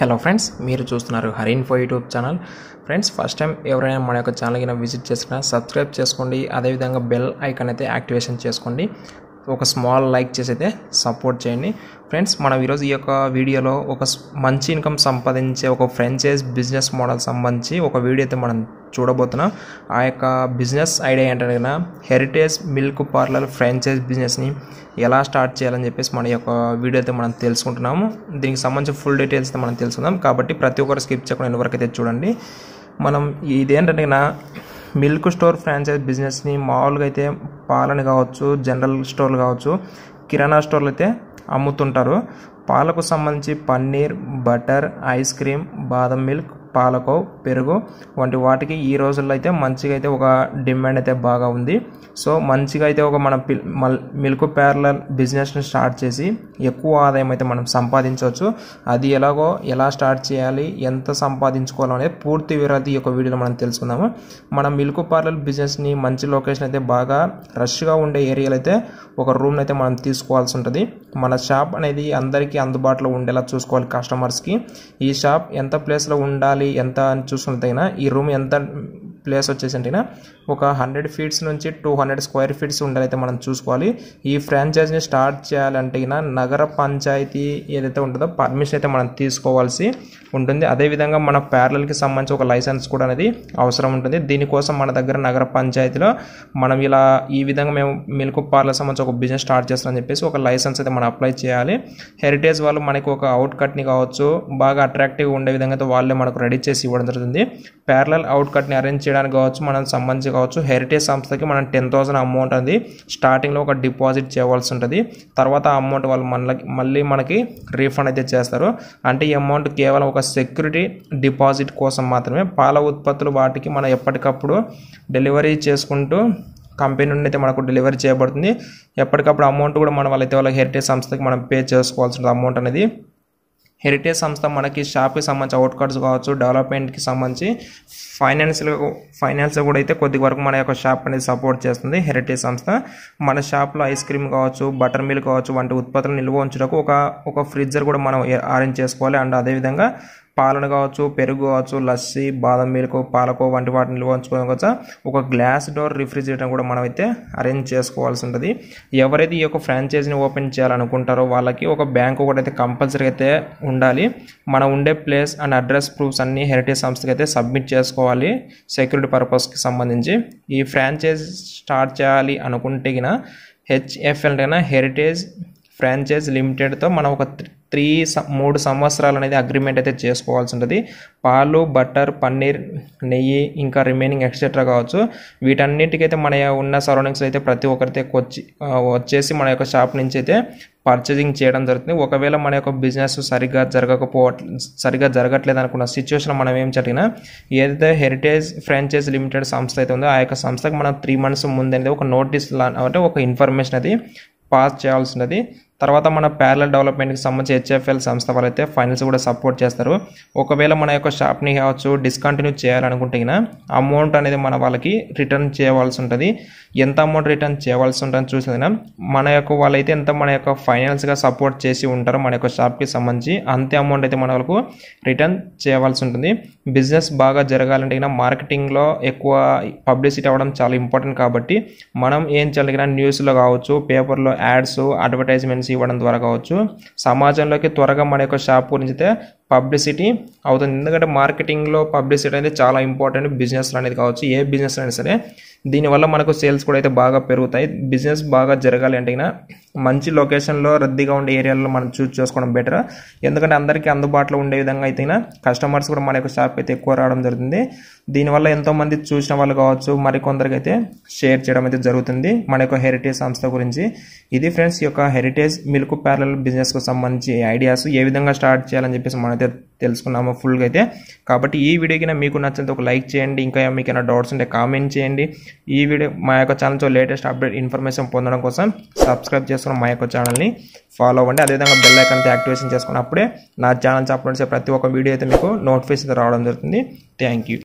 hello friends మీరు చూస్తున్నారు Hari info YouTube channel friends first time ఎవరైనా మన యొక్క ఛానల్ కింద విజిట్ చేసినా సబ్స్క్రైబ్ చేసుకోండి అదేవిధంగా బెల్ ఐకాన్ అయితే యాక్టివేషన్ చేసుకోండి ఒక స్మాల్ లైక్ చేసి అయితే సపోర్ట్ చేయండి ఫ్రెండ్స్ మనం ఈరోజు ఈ యొక్క వీడియోలో ఒక మంచి ఇన్కమ్ సంపాదించే ఒక ఫ్రాంచైజ్ బిజినెస్ మోడల్ సంబంధించి ఒక వీడియో అయితే మనం చూడబోతున్నాం ఆ యొక్క బిజినెస్ ఐడియా ఏంటంటే హెరిటేజ్ మిల్క్ పార్లర్ ఫ్రాంచైజ్ బిజినెస్ని ఎలా స్టార్ట్ చేయాలని చెప్పేసి మన యొక్క వీడియో అయితే మనం తెలుసుకుంటున్నాము దీనికి సంబంధించి ఫుల్ డీటెయిల్స్ అయితే మనం తెలుసుకుందాం కాబట్టి ప్రతి ఒక్కరు స్కిప్ చేయకుండా వరకు అయితే చూడండి మనం ఇదేంటంటే మిల్క్ స్టోర్ ఫ్రాంచైజ్ బిజినెస్ని మామూలుగా అయితే పాలన కావచ్చు జనరల్ స్టోర్లు కావచ్చు కిరాణా స్టోర్లు అయితే అమ్ముతుంటారు పాలకు సంబంధించి paneer butter ice cream badam milk పాలకో పెరుగు వంటి వాటికి ఈ రోజుల్లో అయితే మంచిగా అయితే ఒక డిమాండ్ అయితే బాగా ఉంది సో మంచిగా అయితే ఒక మన మిల్క్ ప్యారలర్ బిజినెస్ని స్టార్ట్ చేసి ఎక్కువ ఆదాయం అయితే మనం సంపాదించవచ్చు అది ఎలాగో ఎలా స్టార్ట్ చేయాలి ఎంత సంపాదించుకోవాలి అనేది పూర్తి వివరాలు యొక్క వీడియోలో మనం తెలుసుకుందాము మన మిల్క్ పార్లర్ బిజినెస్ని మంచి లొకేషన్ అయితే బాగా రష్గా ఉండే ఏరియాలు అయితే ఒక రూమ్ని అయితే మనం తీసుకోవాల్సి ఉంటుంది మన షాప్ అనేది అందరికీ అందుబాటులో ఉండేలా చూసుకోవాలి కస్టమర్స్కి ఈ షాప్ ఎంత ప్లేస్లో ఉండాలి ఎంత అని చూసుకున్నదైనా ఈ రూమ్ ఎంత ప్లేస్ వచ్చేసంటేనా ఒక హండ్రెడ్ ఫీట్స్ నుంచి టూ హండ్రెడ్ స్క్వేర్ ఫీట్స్ ఉండాలైతే మనం చూసుకోవాలి ఈ ఫ్రాంచైజీని స్టార్ట్ చేయాలంటే నగర పంచాయతీ ఏదైతే ఉంటుందో పర్మిషన్ అయితే మనం తీసుకోవాల్సి ఉంటుంది అదేవిధంగా మన ప్యారలకి సంబంధించి ఒక లైసెన్స్ కూడా అనేది అవసరం ఉంటుంది దీనికోసం మన దగ్గర నగర పంచాయతీలో మనం ఇలా ఈ విధంగా మేము మిల్క్ పార్లర్ సంబంధించి ఒక బిజినెస్ స్టార్ట్ చేస్తామని చెప్పేసి ఒక లైసెన్స్ అయితే మనం అప్లై చేయాలి హెరిటేజ్ వాళ్ళు మనకి ఒక అవుట్ కట్ని కావచ్చు బాగా అట్రాక్టివ్గా ఉండే విధంగా అయితే వాళ్ళే మనకు రెడీ చేసి ఇవ్వడం జరుగుతుంది ప్యారలల్ అవుట్ కట్ని అరేంజ్ చేయడానికి చేయడానికి కావచ్చు మనం సంబంధించి కావచ్చు హెరిటేజ్ సంస్థకి మనం టెన్ థౌసండ్ అమౌంట్ అనేది స్టార్టింగ్లో ఒక డిపాజిట్ చేయవలసి ఉంటుంది తర్వాత అమౌంట్ వాళ్ళు మనకి మళ్ళీ మనకి రీఫండ్ అయితే చేస్తారు అంటే ఈ అమౌంట్ కేవలం ఒక సెక్యూరిటీ డిపాజిట్ కోసం మాత్రమే పాల ఉత్పత్తులు వాటికి మనం ఎప్పటికప్పుడు డెలివరీ చేసుకుంటూ కంపెనీ నుండి అయితే మనకు డెలివరీ చేయబడుతుంది ఎప్పటికప్పుడు అమౌంట్ కూడా మనం వాళ్ళైతే వాళ్ళ హెరిటేజ్ సంస్థకి మనం పే చేసుకోవాల్సిన అమౌంట్ అనేది హెరిటేజ్ సంస్థ మనకి షాప్కి సంబంధించి అవుట్ కార్డ్స్ కావచ్చు డెవలప్మెంట్కి సంబంధించి ఫైనాన్షియల్ ఫైనాన్స్ కూడా అయితే కొద్ది వరకు మన యొక్క షాప్ అనేది సపోర్ట్ చేస్తుంది హెరిటేజ్ సంస్థ మన షాప్లో ఐస్ క్రీమ్ కావచ్చు బటర్ మిల్క్ కావచ్చు వంటి ఉత్పత్తులు నిల్వ ఉంచడానికి ఒక ఒక ఫ్రిడ్జర్ కూడా మనం అరేంజ్ చేసుకోవాలి అండ్ అదేవిధంగా పాలను కావచ్చు పెరుగు కావచ్చు లస్సీ బాదం మిల్క్ పాలకో వంటి వాటిని నిల్వ ఉంచుకోవచ్చా ఒక గ్లాస్ డోర్ రిఫ్రిజిరేటర్ కూడా మనమైతే అరేంజ్ చేసుకోవాల్సి ఉంటుంది ఎవరైతే ఈ యొక్క ఫ్రాంచైజీని ఓపెన్ చేయాలనుకుంటారో వాళ్ళకి ఒక బ్యాంకు కూడా అయితే కంపల్సరీ అయితే ఉండాలి మనం ఉండే ప్లేస్ అండ్ అడ్రస్ ప్రూఫ్స్ అన్ని హెరిటేజ్ సంస్థకి అయితే సబ్మిట్ చేసుకోవాలి సెక్యూరిటీ పర్పస్కి సంబంధించి ఈ ఫ్రాంచైజ్ స్టార్ట్ చేయాలి అనుకుంటే హెచ్ఎఫ్ఎల్ హెచ్ఎఫ్ఎల్ హెరిటేజ్ ఫ్రాంచైజ్ లిమిటెడ్తో మనం ఒక త్రీ మూడు సంవత్సరాలు అనేది అగ్రిమెంట్ అయితే చేసుకోవాల్సి ఉంటుంది పాలు బటర్ పన్నీర్ నెయ్యి ఇంకా రిమైనింగ్ ఎక్సెట్రా కావచ్చు వీటన్నిటికైతే మన ఉన్న సరౌండింగ్స్ అయితే ప్రతి ఒక్కరితో వచ్చి వచ్చేసి మన యొక్క షాప్ నుంచి అయితే పర్చేజింగ్ చేయడం జరుగుతుంది ఒకవేళ మన యొక్క బిజినెస్ సరిగ్గా జరగకపో సరిగ్గా జరగట్లేదు అనుకున్న సిచ్యువేషన్ మనం ఏం జరిగినా ఏదైతే హెరిటేజ్ ఫ్రాంచైజ్ లిమిటెడ్ సంస్థ అయితే ఉందో ఆ యొక్క సంస్థకు మనం త్రీ మంత్స్ ముందు అనేది ఒక నోటీస్ అంటే ఒక ఇన్ఫర్మేషన్ అది పాస్ చేయాల్సి ఉన్నది తర్వాత మన ప్యారల డెవలప్మెంట్కి సంబంధించి హెచ్ఎఫ్ఎల్ సంస్థ వాళ్ళైతే ఫైనల్స్ కూడా సపోర్ట్ చేస్తారు ఒకవేళ మన యొక్క షాప్ని కావచ్చు డిస్కంటిన్యూ చేయాలనుకుంటే అమౌంట్ అనేది మన వాళ్ళకి రిటర్న్ చేయవలసి ఉంటుంది ఎంత అమౌంట్ రిటర్న్ చేయవలసి ఉంటుంది చూసేది మన యొక్క వాళ్ళైతే ఎంత మన యొక్క ఫైనల్స్గా సపోర్ట్ చేసి ఉంటారో మన యొక్క షాప్కి సంబంధించి అంతే అమౌంట్ అయితే మన వాళ్ళకు రిటర్న్ చేయవలసి ఉంటుంది బిజినెస్ బాగా జరగాలంటే మార్కెటింగ్లో ఎక్కువ పబ్లిసిటీ అవ్వడం చాలా ఇంపార్టెంట్ కాబట్టి మనం ఏం చేయాలి న్యూస్లో కావచ్చు పేపర్లో యాడ్స్ అడ్వర్టైజ్మెంట్స్ ఇవ్వడం ద్వారా కావచ్చు సమాజంలోకి త్వరగా మన యొక్క షాప్ గురించి అయితే పబ్లిసిటీ అవుతుంది ఎందుకంటే మార్కెటింగ్లో పబ్లిసిటీ అనేది చాలా ఇంపార్టెంట్ బిజినెస్లో అనేది కావచ్చు ఏ బిజినెస్ అయినా సరే దీనివల్ల మనకు సేల్స్ కూడా అయితే బాగా పెరుగుతాయి బిజినెస్ బాగా జరగాలి అంటే మంచి లొకేషన్లో రద్దీగా ఉండే ఏరియాలో మనం చూస్ చేసుకోవడం బెటర్ ఎందుకంటే అందరికీ అందుబాటులో ఉండే విధంగా అయితే కస్టమర్స్ కూడా మన యొక్క షాప్ అయితే ఎక్కువ రావడం జరుగుతుంది దీనివల్ల ఎంతోమంది చూసిన వాళ్ళు కావచ్చు మరికొందరికి అయితే షేర్ చేయడం అయితే జరుగుతుంది మన యొక్క హెరిటేజ్ సంస్థ గురించి ఇది ఫ్రెండ్స్ యొక్క హెరిటేజ్ మిల్క్ ప్యారల్ బిజినెస్కు సంబంధించి ఐడియాస్ ఏ విధంగా స్టార్ట్ చేయాలని చెప్పేసి మనం అయితే తెలుసుకున్నాము ఫుల్గా అయితే కాబట్టి ఈ వీడియో కింద మీకు నచ్చినంత ఒక లైక్ చేయండి ఇంకా మీకు ఏమైనా డౌట్స్ ఉంటే కామెంట్ చేయండి ఈ వీడియో మా యొక్క ఛానల్తో లేటెస్ట్ అప్డేట్ ఇన్ఫర్మేషన్ పొందడం కోసం సబ్స్క్రైబ్ చేసుకున్న మా యొక్క ఛానల్ని ఫాలో అవ్వండి అదేవిధంగా బెల్ ఐకాన్ యాక్టివేషన్ చేసుకున్నప్పుడే నా ఛానల్స్ చెప్పడం ప్రతి ఒక్క వీడియో అయితే మీకు నోటిఫికేషన్ రావడం జరుగుతుంది థ్యాంక్ యూ